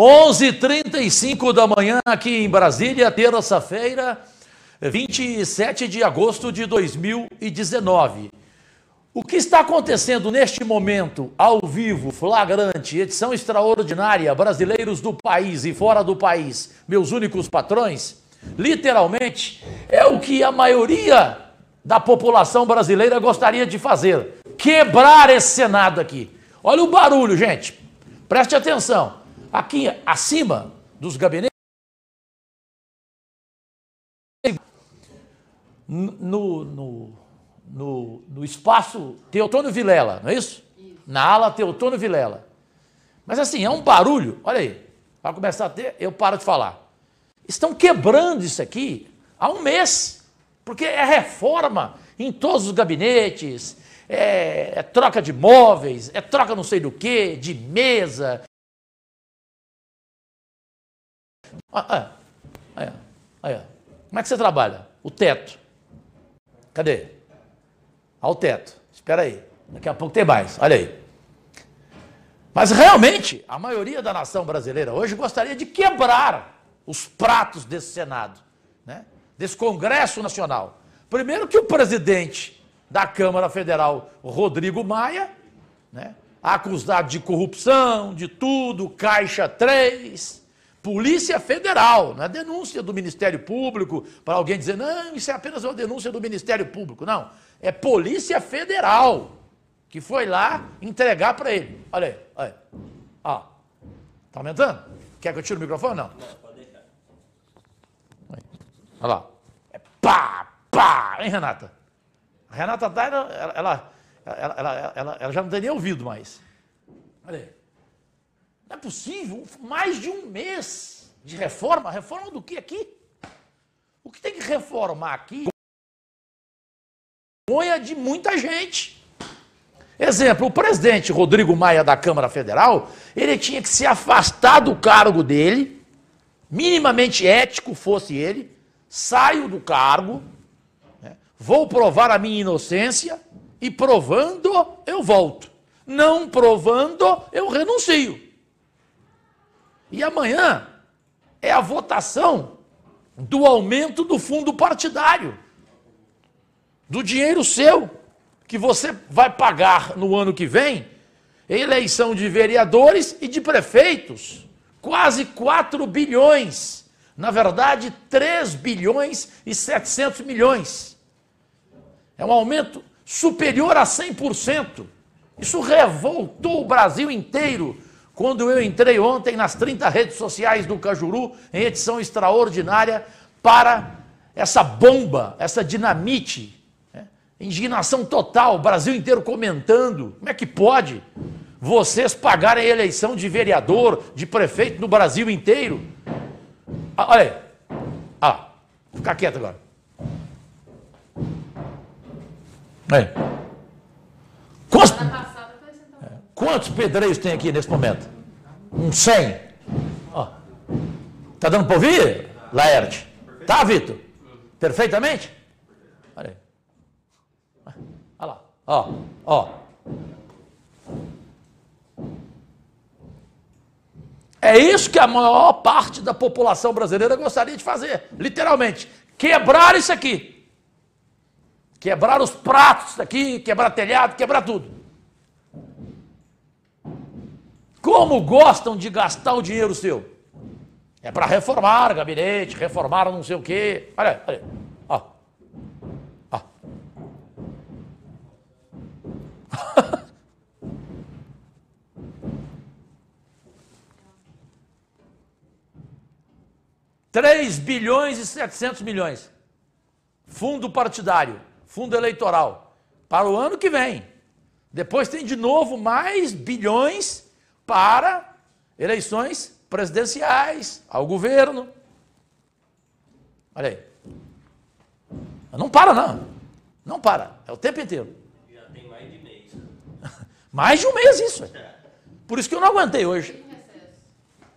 11:35 da manhã aqui em Brasília, terça-feira, 27 de agosto de 2019. O que está acontecendo neste momento, ao vivo, flagrante, edição extraordinária, brasileiros do país e fora do país, meus únicos patrões, literalmente é o que a maioria da população brasileira gostaria de fazer: quebrar esse Senado aqui. Olha o barulho, gente. Preste atenção. Aqui acima dos gabinetes, no, no, no, no espaço Teotônio Vilela, não é isso? isso? Na ala Teotônio Vilela. Mas assim, é um barulho, olha aí, vai começar a ter, eu paro de falar. Estão quebrando isso aqui há um mês, porque é reforma em todos os gabinetes, é, é, troca de móveis, é troca não sei do que, de mesa, Olha, olha, olha, Como é que você trabalha? O teto. Cadê? Olha o teto. Espera aí. Daqui a pouco tem mais. Olha aí. Mas realmente, a maioria da nação brasileira hoje gostaria de quebrar os pratos desse Senado, né? desse Congresso Nacional. Primeiro, que o presidente da Câmara Federal, Rodrigo Maia, né? acusado de corrupção, de tudo, Caixa 3, Polícia Federal, não é denúncia do Ministério Público para alguém dizer, não, isso é apenas uma denúncia do Ministério Público. Não, é Polícia Federal que foi lá entregar para ele. Olha aí, olha aí. Ó, tá aumentando? Quer que eu tire o microfone? Não. Não, pode deixar. Olha lá. É pá, pá, hein, Renata? A Renata tá, ela, ela, ela, ela, ela já não tem nem ouvido mais. Olha aí. Não é possível, mais de um mês de reforma. Reforma do que aqui? O que tem que reformar aqui? Vergonha de muita gente. Exemplo, o presidente Rodrigo Maia da Câmara Federal, ele tinha que se afastar do cargo dele, minimamente ético fosse ele, saio do cargo, né, vou provar a minha inocência e provando eu volto. Não provando, eu renuncio. E amanhã é a votação do aumento do fundo partidário, do dinheiro seu, que você vai pagar no ano que vem, eleição de vereadores e de prefeitos. Quase 4 bilhões. Na verdade, 3 bilhões e 700 milhões. É um aumento superior a 100%. Isso revoltou o Brasil inteiro quando eu entrei ontem nas 30 redes sociais do Cajuru, em edição extraordinária, para essa bomba, essa dinamite, né? indignação total, Brasil inteiro comentando. Como é que pode vocês pagarem a eleição de vereador, de prefeito no Brasil inteiro? Ah, olha aí. Ah, vou ficar quieto agora. É. Cons... Quantos pedreiros tem aqui nesse momento? Um cem. Ó. Tá dando para ouvir, Laerte? Tá, Vitor? Perfeitamente? Olha aí. Olha lá. Ó, ó. É isso que a maior parte da população brasileira gostaria de fazer, literalmente. Quebrar isso aqui. Quebrar os pratos daqui, quebrar telhado, quebrar tudo. Como gostam de gastar o dinheiro seu? É para reformar gabinete, reformar não sei o quê. Olha, olha. Ó. Ó. Três bilhões e setecentos milhões. Fundo partidário, fundo eleitoral. Para o ano que vem. Depois tem de novo mais bilhões para eleições presidenciais, ao governo. Olha aí. Não para, não. Não para. É o tempo inteiro. Já tem mais de mês. Né? mais de um mês isso. É. Por isso que eu não aguentei hoje.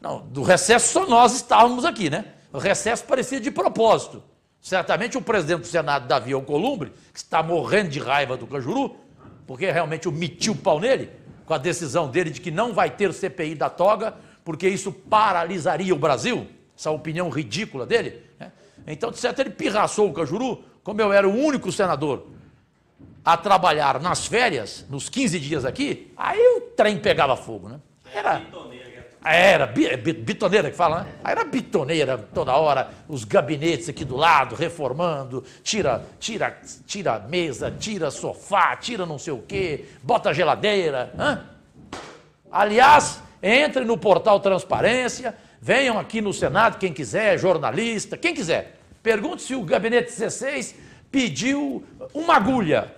Não, do recesso só nós estávamos aqui, né? O recesso parecia de propósito. Certamente o presidente do Senado, Davi Alcolumbre, que está morrendo de raiva do Cajuru, porque realmente eu meti o pau nele, com a decisão dele de que não vai ter CPI da toga, porque isso paralisaria o Brasil, essa opinião ridícula dele. Né? Então, de certo, ele pirraçou o Cajuru, como eu era o único senador a trabalhar nas férias, nos 15 dias aqui, aí o trem pegava fogo, né? Era, ah, era é bitoneira que fala, né? Ah, era bitoneira toda hora, os gabinetes aqui do lado, reformando, tira, tira, tira mesa, tira sofá, tira não sei o quê, bota geladeira. Hã? Aliás, entre no portal Transparência, venham aqui no Senado, quem quiser, jornalista, quem quiser. Pergunte se o gabinete 16 pediu uma agulha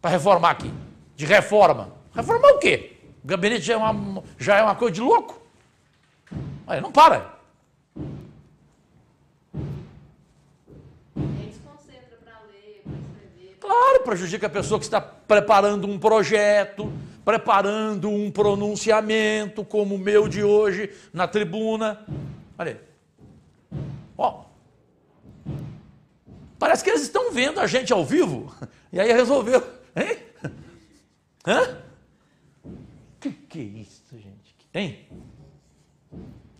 para reformar aqui. De reforma. Reformar o quê? O gabinete já é uma, já é uma coisa de louco. Aí não para. Claro, prejudica a pessoa que está preparando um projeto, preparando um pronunciamento, como o meu de hoje, na tribuna. Olha aí. Ó. Parece que eles estão vendo a gente ao vivo. E aí resolveu. Hein? Hã? Que que é isso, gente? Hein?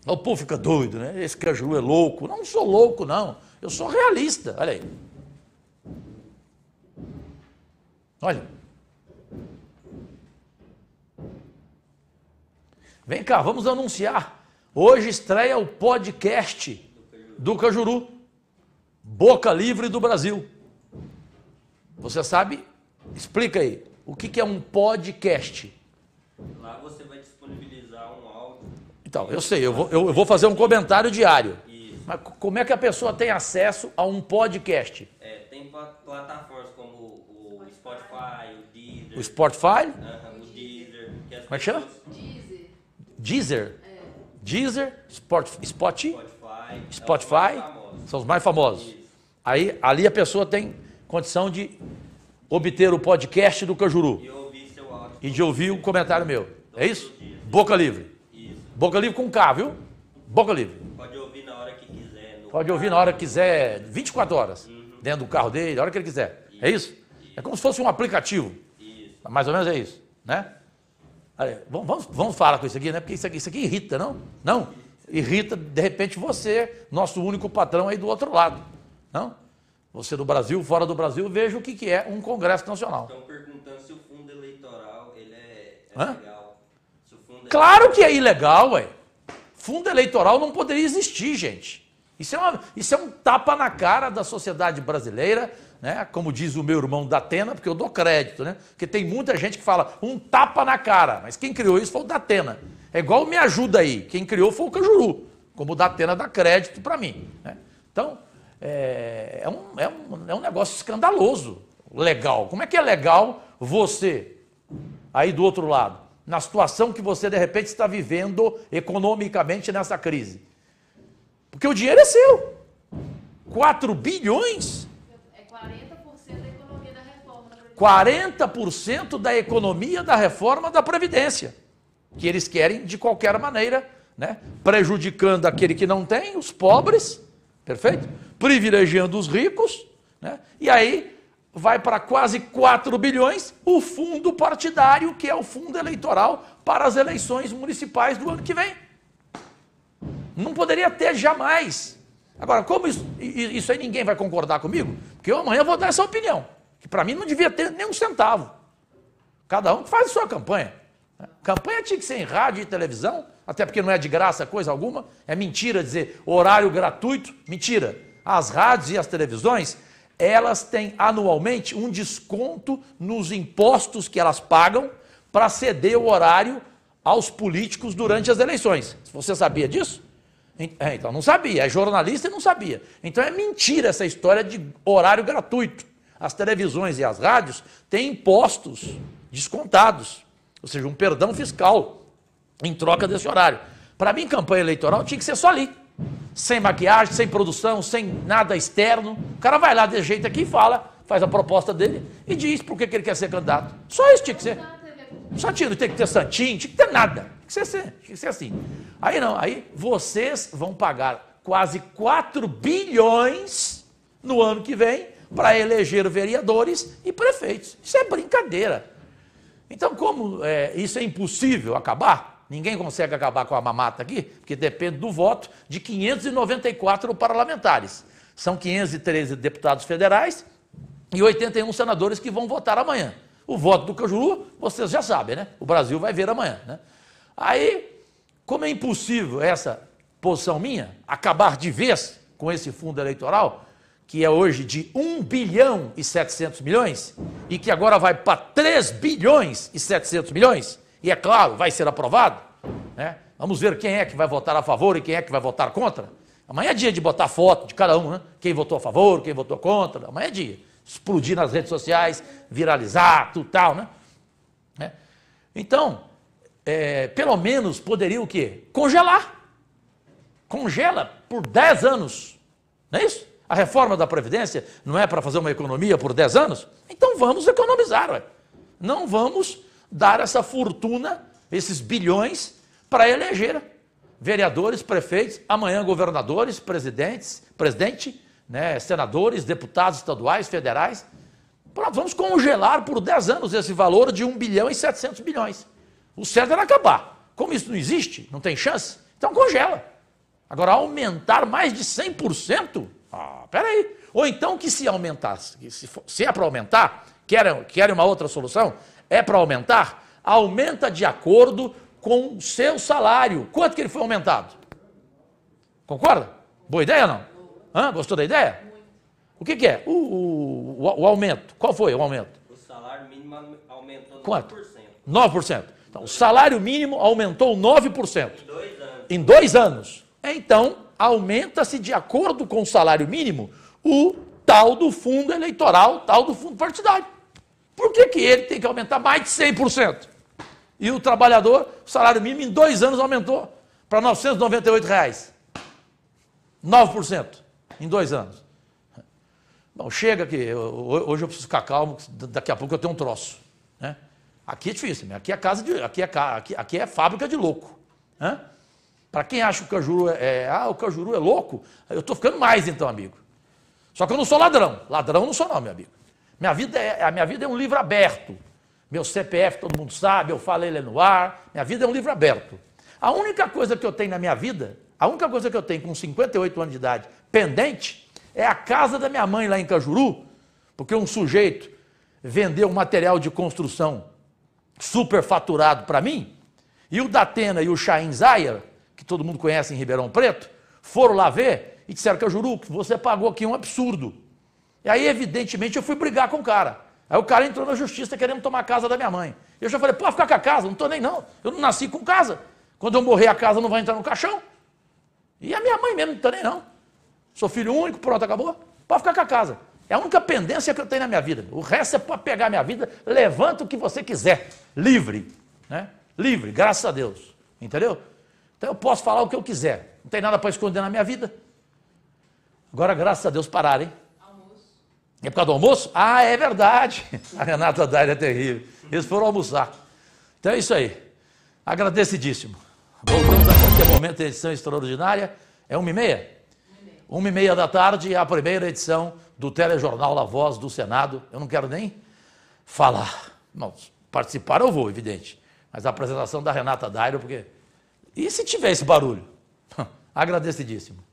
O povo fica doido, né? Esse caju é louco. Não sou louco, não. Eu sou realista. Olha aí. Olha. Vem cá, vamos anunciar. Hoje estreia o podcast do Cajuru, Boca Livre do Brasil. Você sabe? Explica aí. O que é um podcast? Lá você então, eu sei, eu vou, eu vou fazer um comentário diário. Isso. Mas como é que a pessoa tem acesso a um podcast? É, tem plataformas como o Spotify, o Deezer. O Spotify? Uhum, o Deezer. É como é que chama? Deezer. Deezer? É. Deezer, Spot, Spotify. Spotify. É são os mais famosos. Isso. Aí, ali a pessoa tem condição de obter o podcast do Cajuru. E, e de ouvir o um comentário meu. É isso? Boca livre. Boca Livre com K, viu? Boca Livre. Pode ouvir na hora que quiser. Pode ouvir na hora que quiser, 24 horas. Uhum. Dentro do carro dele, a hora que ele quiser. Isso. É isso? isso? É como se fosse um aplicativo. Isso. Mais ou menos é isso, né? vamos, vamos falar com isso aqui, né? Porque isso aqui, isso aqui irrita, não? Não? Irrita, de repente, você, nosso único patrão aí do outro lado. Não? Você do Brasil, fora do Brasil, veja o que, que é um Congresso Nacional. Estão perguntando se o fundo eleitoral ele é, é legal. Claro que é ilegal, ué. Fundo eleitoral não poderia existir, gente. Isso é, uma, isso é um tapa na cara da sociedade brasileira, né? como diz o meu irmão Datena, porque eu dou crédito, né? Porque tem muita gente que fala um tapa na cara, mas quem criou isso foi o Datena. É igual Me Ajuda aí, quem criou foi o Cajuru, como o Datena dá crédito para mim. Né? Então, é, é, um, é, um, é um negócio escandaloso, legal. Como é que é legal você, aí do outro lado, na situação que você de repente está vivendo economicamente nessa crise. Porque o dinheiro é seu. 4 bilhões? É 40% da economia da reforma. Da 40% da economia da reforma da Previdência. Que eles querem de qualquer maneira, né? prejudicando aquele que não tem, os pobres, perfeito? Privilegiando os ricos, né? e aí vai para quase 4 bilhões o fundo partidário, que é o fundo eleitoral para as eleições municipais do ano que vem. Não poderia ter jamais. Agora, como isso, isso aí ninguém vai concordar comigo, porque eu amanhã vou dar essa opinião, que para mim não devia ter nem um centavo. Cada um faz a sua campanha. Campanha tinha que ser em rádio e televisão, até porque não é de graça coisa alguma, é mentira dizer horário gratuito, mentira. As rádios e as televisões elas têm anualmente um desconto nos impostos que elas pagam para ceder o horário aos políticos durante as eleições. Você sabia disso? É, então não sabia, é jornalista e não sabia. Então é mentira essa história de horário gratuito. As televisões e as rádios têm impostos descontados, ou seja, um perdão fiscal em troca desse horário. Para mim, campanha eleitoral tinha que ser só ali sem maquiagem, sem produção, sem nada externo. O cara vai lá de jeito aqui e fala, faz a proposta dele e diz por que, que ele quer ser candidato. Só isso tinha que ser. Só tinha, não tem que ter santinho, tinha que ter nada. Tinha que ser, assim, tinha que ser assim. Aí não, aí vocês vão pagar quase 4 bilhões no ano que vem para eleger vereadores e prefeitos. Isso é brincadeira. Então, como é, isso é impossível acabar, Ninguém consegue acabar com a mamata aqui, porque depende do voto de 594 parlamentares. São 513 deputados federais e 81 senadores que vão votar amanhã. O voto do Cajuru, vocês já sabem, né? O Brasil vai ver amanhã, né? Aí, como é impossível essa posição minha acabar de vez com esse fundo eleitoral, que é hoje de 1 bilhão e 700 milhões e que agora vai para 3 bilhões e 700 milhões, e é claro, vai ser aprovado. Né? Vamos ver quem é que vai votar a favor e quem é que vai votar contra. Amanhã é dia de botar foto de cada um, né? quem votou a favor, quem votou contra. Amanhã é dia. Explodir nas redes sociais, viralizar, tudo tal, né? né? Então, é, pelo menos poderia o quê? Congelar. Congela por 10 anos. Não é isso? A reforma da Previdência não é para fazer uma economia por 10 anos? Então vamos economizar, ué. Não vamos dar essa fortuna, esses bilhões, para eleger vereadores, prefeitos, amanhã governadores, presidentes, presidente, né, senadores, deputados estaduais, federais. Pronto, vamos congelar por 10 anos esse valor de 1 bilhão e 700 bilhões. O certo era acabar. Como isso não existe, não tem chance, então congela. Agora, aumentar mais de 100%? Ah, peraí. Ou então que se aumentasse, se, for, se é para aumentar, querem, querem uma outra solução? é para aumentar, aumenta de acordo com o seu salário. Quanto que ele foi aumentado? Concorda? Boa ideia ou não? Hã? Gostou da ideia? O que, que é? O, o, o, aumento. Qual foi o aumento? O salário mínimo aumentou 9%. Quanto? 9%. Então, o salário mínimo aumentou 9%. Em dois anos. Em dois anos. É, então, aumenta-se de acordo com o salário mínimo o tal do fundo eleitoral, tal do fundo partidário. Por que, que ele tem que aumentar mais de 100%? E o trabalhador, o salário mínimo em dois anos aumentou para R$ 998. Reais. 9% em dois anos. Bom, chega que hoje eu preciso ficar calmo, daqui a pouco eu tenho um troço. Né? Aqui é difícil, né? aqui é casa de, aqui é, aqui, aqui é fábrica de louco. Né? Para quem acha que o cajuru é, é, ah, o cajuru é louco, eu estou ficando mais então, amigo. Só que eu não sou ladrão. Ladrão não sou não, meu amigo. Minha vida é, a minha vida é um livro aberto. Meu CPF, todo mundo sabe, eu falo ele é no ar. Minha vida é um livro aberto. A única coisa que eu tenho na minha vida, a única coisa que eu tenho com 58 anos de idade pendente, é a casa da minha mãe lá em Cajuru, porque um sujeito vendeu um material de construção superfaturado para mim, e o Datena e o Shain Zayer, que todo mundo conhece em Ribeirão Preto, foram lá ver e disseram, Cajuru, você pagou aqui um absurdo. E aí, evidentemente, eu fui brigar com o cara. Aí o cara entrou na justiça querendo tomar a casa da minha mãe. Eu já falei, pode ficar com a casa, não tô nem não. Eu não nasci com casa. Quando eu morrer, a casa não vai entrar no caixão. E a minha mãe mesmo não está nem não. Sou filho único, pronto, acabou. Pode ficar com a casa. É a única pendência que eu tenho na minha vida. O resto é para pegar a minha vida, levanta o que você quiser. Livre. Né? Livre, graças a Deus. Entendeu? Então eu posso falar o que eu quiser. Não tem nada para esconder na minha vida. Agora, graças a Deus, pararem." hein? É por causa do almoço? Ah, é verdade. A Renata Dália é terrível. Eles foram almoçar. Então é isso aí. Agradecidíssimo. Voltamos a qualquer momento, edição extraordinária. É uma e meia? Uma e meia da tarde, a primeira edição do telejornal La Voz do Senado. Eu não quero nem falar. Não, participar eu vou, evidente. Mas a apresentação da Renata Dairo, porque. E se tiver esse barulho? Agradecidíssimo.